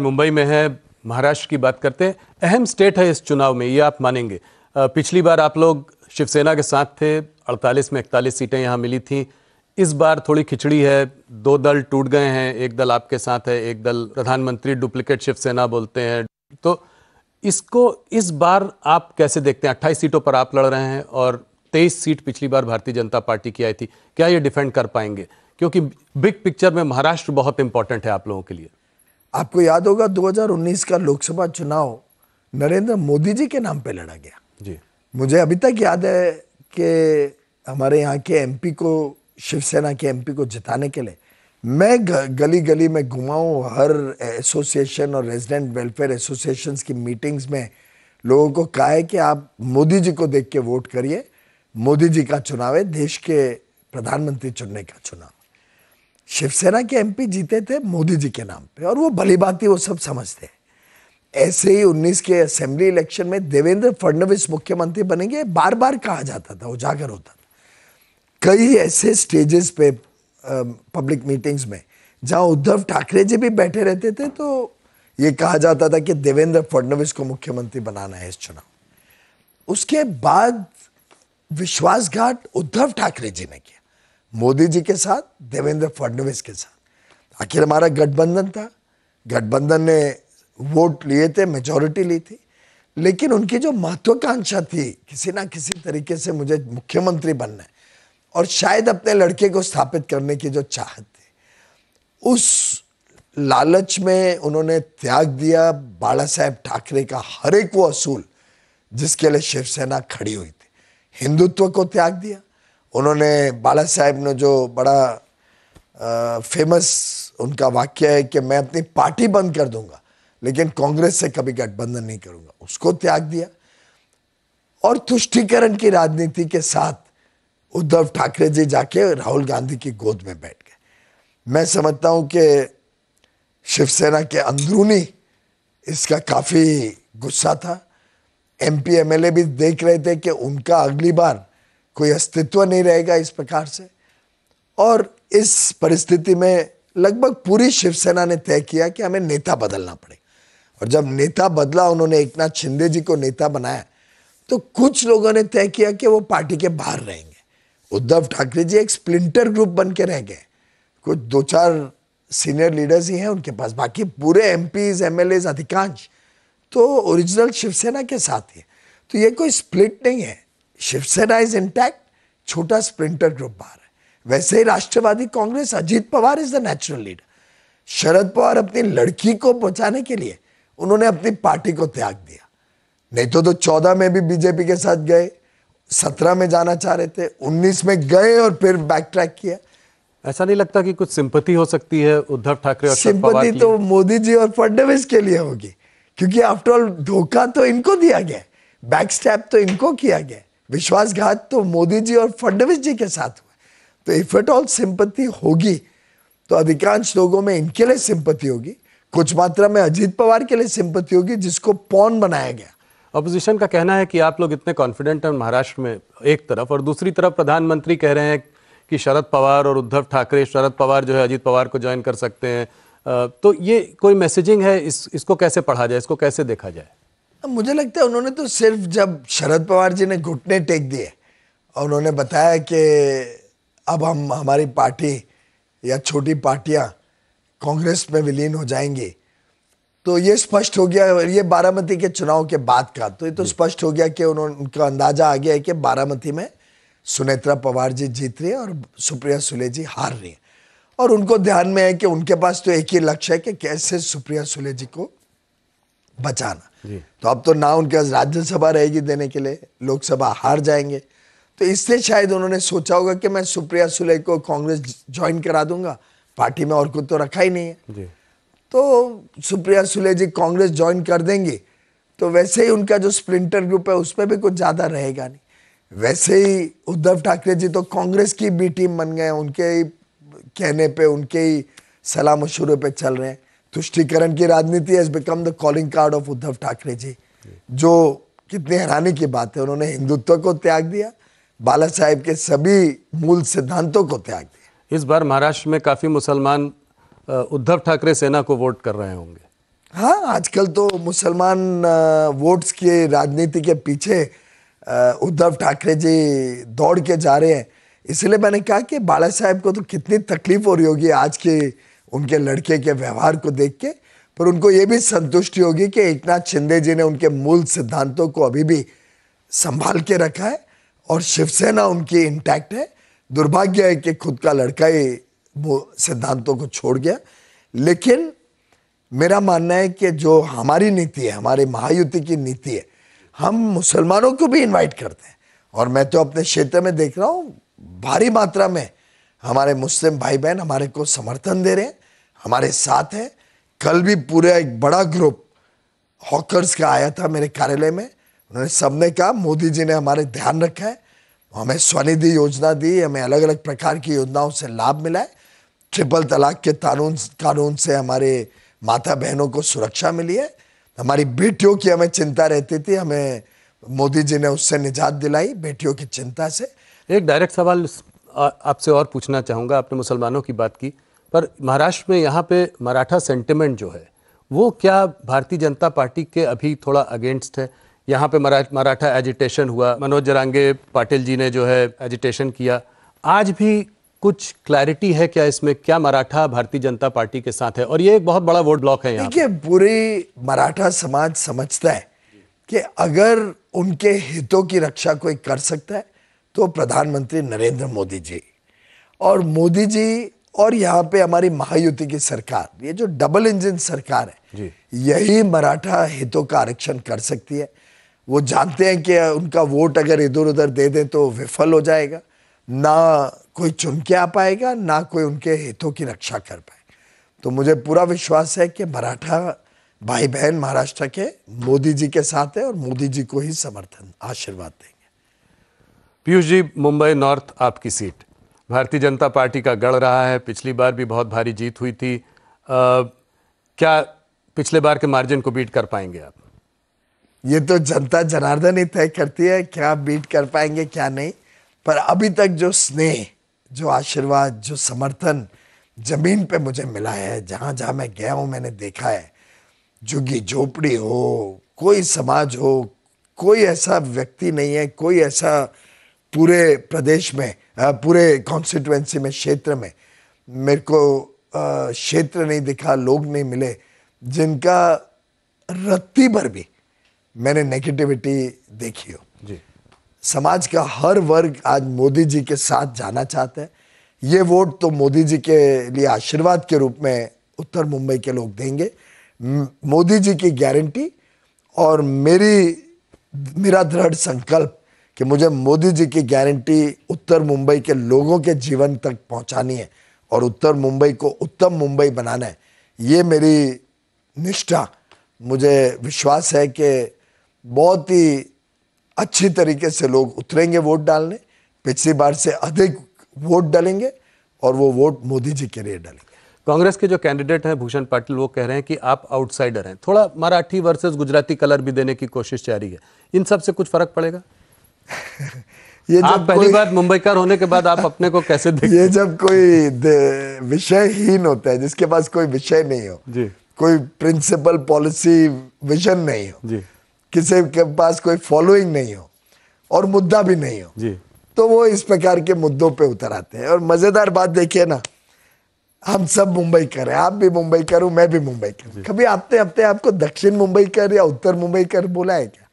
मुंबई में है महाराष्ट्र की बात करते हैं अहम स्टेट है इस चुनाव में ये आप मानेंगे पिछली बार आप लोग शिवसेना के साथ थे 48 में 41 सीटें यहाँ मिली थी इस बार थोड़ी खिचड़ी है दो दल टूट गए हैं एक दल आपके साथ है एक दल प्रधानमंत्री डुप्लीकेट शिवसेना बोलते हैं तो इसको इस बार आप कैसे देखते हैं अट्ठाईस सीटों पर आप लड़ रहे हैं और तेईस सीट पिछली बार भारतीय जनता पार्टी की आई थी क्या ये डिफेंड कर पाएंगे क्योंकि बिग पिक्चर में महाराष्ट्र बहुत इंपॉर्टेंट है आप लोगों के लिए आपको याद होगा 2019 का लोकसभा चुनाव नरेंद्र मोदी जी के नाम पे लड़ा गया जी मुझे अभी तक याद है कि हमारे यहाँ के एमपी को शिवसेना के एमपी को जिताने के लिए मैं गली गली में घुमाऊँ हर एसोसिएशन और रेजिडेंट वेलफेयर एसोसिएशन की मीटिंग्स में लोगों को कहा है कि आप मोदी जी को देख के वोट करिए मोदी जी का चुनाव है देश के प्रधानमंत्री चुनने का चुनाव शिवसेना के एमपी जीते थे मोदी जी के नाम पे और वो भली बाती वो सब समझते हैं ऐसे ही 19 के असेंबली इलेक्शन में देवेंद्र फडणवीस मुख्यमंत्री बनेंगे बार बार कहा जाता था उजागर होता था कई ऐसे स्टेजेस पे पब्लिक मीटिंग्स में जहां उद्धव ठाकरे जी भी बैठे रहते थे तो ये कहा जाता था कि देवेंद्र फडणवीस को मुख्यमंत्री बनाना है इस चुनाव उसके बाद विश्वासघात उद्धव ठाकरे जी ने किया मोदी जी के साथ देवेंद्र फडणवीस के साथ आखिर हमारा गठबंधन था गठबंधन ने वोट लिए थे मेजोरिटी ली थी लेकिन उनकी जो महत्वाकांक्षा थी किसी ना किसी तरीके से मुझे मुख्यमंत्री बनना है और शायद अपने लड़के को स्थापित करने की जो चाहत थी उस लालच में उन्होंने त्याग दिया बाला साहेब ठाकरे का हर एक वो असूल जिसके लिए शिवसेना खड़ी हुई थी हिंदुत्व को त्याग दिया उन्होंने बाला साहेब ने जो बड़ा आ, फेमस उनका वाक्य है कि मैं अपनी पार्टी बंद कर दूंगा लेकिन कांग्रेस से कभी गठबंधन नहीं करूंगा उसको त्याग दिया और तुष्टिकरण की राजनीति के साथ उद्धव ठाकरे जी जाके राहुल गांधी की गोद में बैठ गए मैं समझता हूं कि शिवसेना के अंदरूनी इसका काफ़ी गुस्सा था एम पी भी देख रहे थे कि उनका अगली बार कोई अस्तित्व नहीं रहेगा इस प्रकार से और इस परिस्थिति में लगभग पूरी शिवसेना ने तय किया कि हमें नेता बदलना पड़ेगा और जब नेता बदला उन्होंने एक नाथ शिंदे जी को नेता बनाया तो कुछ लोगों ने तय किया कि वो पार्टी के बाहर रहेंगे उद्धव ठाकरे जी एक स्प्लिंटर ग्रुप बन के रह गए कुछ दो चार सीनियर लीडर्स ही हैं उनके पास बाकी पूरे एम पीज एम अधिकांश तो ओरिजिनल शिवसेना के साथ ही तो ये कोई स्प्लिट नहीं है शिवसेना इज इंटैक्ट छोटा स्प्रिंटर ग्रुप बाहर है वैसे ही Rashtravadi Congress Ajit Pawar is the natural leader Sharad Pawar अपनी लड़की को बचाने के लिए उन्होंने अपनी पार्टी को त्याग दिया नहीं तो तो चौदह में भी बीजेपी के साथ गए सत्रह में जाना चाह रहे थे उन्नीस में गए और फिर बैक ट्रैक किया ऐसा नहीं लगता कि कुछ सिंपति हो सकती है उद्धव ठाकरे और सिंपति तो मोदी जी और फडनवीस के लिए होगी क्योंकि आफ्टरऑल धोखा तो इनको दिया गया बैक स्टैप तो इनको किया गया विश्वासघात तो मोदी जी और फडणवीस जी के साथ हुआ तो इफ एट ऑल सिंपत्ति होगी तो अधिकांश लोगों में इनके लिए सिंपत्ति होगी कुछ मात्रा में अजीत पवार के लिए सिंपत्ति होगी जिसको पौन बनाया गया अपोजिशन का कहना है कि आप लोग इतने कॉन्फिडेंट हैं महाराष्ट्र में एक तरफ और दूसरी तरफ प्रधानमंत्री कह रहे हैं कि शरद पवार और उद्धव ठाकरे शरद पवार जो है अजीत पवार को ज्वाइन कर सकते हैं तो ये कोई मैसेजिंग है इस इसको कैसे पढ़ा जाए इसको कैसे देखा जाए मुझे लगता है उन्होंने तो सिर्फ जब शरद पवार जी ने घुटने टेक दिए और उन्होंने बताया कि अब हम हमारी पार्टी या छोटी पार्टियां कांग्रेस में विलीन हो जाएंगी तो ये स्पष्ट हो गया ये बारामती के चुनाव के बाद का तो ये तो स्पष्ट हो गया कि उन्होंने उनका अंदाजा आ गया है कि बारामती में सुनेत्रा पवार जी जीत रही है और सुप्रिया सुले जी हार रही है और उनको ध्यान में है कि उनके पास तो एक ही लक्ष्य है कि कैसे सुप्रिया सुले जी को बचाना तो अब तो ना उनके पास राज्यसभा रहेगी देने के लिए लोकसभा हार जाएंगे तो इससे शायद उन्होंने सोचा होगा कि मैं सुप्रिया सुले को कांग्रेस ज्वाइन करा दूंगा पार्टी में और कुछ तो रखा ही नहीं है तो सुप्रिया सुले जी कांग्रेस ज्वाइन कर देंगे तो वैसे ही उनका जो स्प्लिंटर ग्रुप है उसमें भी कुछ ज़्यादा रहेगा नहीं वैसे ही उद्धव ठाकरे जी तो कांग्रेस की बी टीम बन गए उनके ही कहने पे उनके ही सलाह मशूरे पे चल रहे हैं तुष्टिकरण की राजनीति has become the calling card of Uddhav Thackeray ji जो कितने हैरानी की बात है उन्होंने हिंदुत्व को त्याग दिया बाला साहेब के सभी मूल सिद्धांतों को त्याग दिया इस बार महाराष्ट्र में काफ़ी मुसलमान उद्धव ठाकरे सेना को वोट कर रहे होंगे हाँ आजकल तो मुसलमान वोट्स के राजनीति के पीछे उद्धव ठाकरे जी दौड़ के जा रहे हैं इसलिए मैंने कहा कि बाला साहेब को तो कितनी तकलीफ हो रही होगी आज के उनके लड़के के व्यवहार को देख के पर उनको ये भी संतुष्टि होगी कि एक नाथ शिंदे जी ने उनके मूल सिद्धांतों को अभी भी संभाल के रखा है और शिवसेना उनकी इंटैक्ट है दुर्भाग्य है कि खुद का लड़का ही वो सिद्धांतों को छोड़ गया लेकिन मेरा मानना है कि जो हमारी नीति है हमारे महायुति की नीति है हम मुसलमानों को भी इनवाइट करते हैं और मैं तो अपने क्षेत्र में देख रहा हूँ भारी मात्रा में हमारे मुस्लिम भाई बहन हमारे को समर्थन दे रहे हैं हमारे साथ हैं कल भी पूरा एक बड़ा ग्रुप हॉकर्स का आया था मेरे कार्यालय में उन्होंने सबने कहा मोदी जी ने हमारे ध्यान रखा है हमें स्वनिधि योजना दी हमें अलग अलग प्रकार की योजनाओं से लाभ मिला है ट्रिपल तलाक के कानून कानून से हमारे माता बहनों को सुरक्षा मिली है हमारी बेटियों की हमें चिंता रहती थी हमें मोदी जी ने उससे निजात दिलाई बेटियों की चिंता से एक डायरेक्ट सवाल आपसे और पूछना चाहूँगा आपने मुसलमानों की बात की पर महाराष्ट्र में यहाँ पे मराठा सेंटिमेंट जो है वो क्या भारतीय जनता पार्टी के अभी थोड़ा अगेंस्ट है यहाँ पे मराठा एजिटेशन हुआ मनोज जरांगे पाटिल जी ने जो है एजिटेशन किया आज भी कुछ क्लैरिटी है क्या इसमें क्या मराठा भारतीय जनता पार्टी के साथ है और ये एक बहुत बड़ा वोट ब्लॉक है देखिए पूरे मराठा समाज समझता है कि अगर उनके हितों की रक्षा कोई कर सकता है तो प्रधानमंत्री नरेंद्र मोदी जी और मोदी जी और यहाँ पे हमारी महायुति की सरकार ये जो डबल इंजन सरकार है यही मराठा हितों का आरक्षण कर सकती है वो जानते हैं कि उनका वोट अगर इधर उधर दे दें तो विफल हो जाएगा ना कोई चुन के आ पाएगा ना कोई उनके हितों की रक्षा कर पाए तो मुझे पूरा विश्वास है कि मराठा भाई बहन महाराष्ट्र के मोदी जी के साथ है और मोदी जी को ही समर्थन आशीर्वाद देंगे पीयूष जी मुंबई नॉर्थ आपकी सीट भारतीय जनता पार्टी का गढ़ रहा है पिछली बार भी बहुत भारी जीत हुई थी आ, क्या पिछले बार के मार्जिन को बीट कर पाएंगे आप ये तो जनता जनार्दन ही तय करती है क्या बीट कर पाएंगे क्या नहीं पर अभी तक जो स्नेह जो आशीर्वाद जो समर्थन ज़मीन पे मुझे मिला है जहाँ जहाँ मैं गया हूँ मैंने देखा है झुग्गी झोपड़ी हो कोई समाज हो कोई ऐसा व्यक्ति नहीं है कोई ऐसा पूरे प्रदेश में पूरे कॉन्स्टिट्युएंसी में क्षेत्र में मेरे को क्षेत्र नहीं दिखा लोग नहीं मिले जिनका रत्ती भर भी मैंने नेगेटिविटी देखी हो जी समाज का हर वर्ग आज मोदी जी के साथ जाना चाहते हैं ये वोट तो मोदी जी के लिए आशीर्वाद के रूप में उत्तर मुंबई के लोग देंगे मोदी जी की गारंटी और मेरी मेरा दृढ़ संकल्प कि मुझे मोदी जी की गारंटी उत्तर मुंबई के लोगों के जीवन तक पहुंचानी है और उत्तर मुंबई को उत्तम मुंबई बनाना है ये मेरी निष्ठा मुझे विश्वास है कि बहुत ही अच्छी तरीके से लोग उतरेंगे वोट डालने पिछली बार से अधिक वोट डालेंगे और वो वोट मोदी जी के लिए डालेंगे कांग्रेस के जो कैंडिडेट हैं भूषण पाटिल वो कह रहे हैं कि आप आउटसाइडर हैं थोड़ा मराठी वर्सेस गुजराती कलर भी देने की कोशिश जारी है इन सब से कुछ फर्क पड़ेगा ये आप पहली बार मुंबई कर होने के बाद आप अपने को कैसे देखते ये जब कोई विषयहीन होता है जिसके पास कोई विषय नहीं हो जी कोई प्रिंसिपल पॉलिसी विजन नहीं हो जी किसी के पास कोई फॉलोइंग नहीं हो और मुद्दा भी नहीं हो जी तो वो इस प्रकार के मुद्दों पे उतर आते हैं और मजेदार बात देखिए ना हम सब मुंबई कर हैं आप भी मुंबई करूं मैं भी मुंबई कर कभी आपने अपने आपको दक्षिण मुंबई कर या उत्तर मुंबई कर बोला है क्या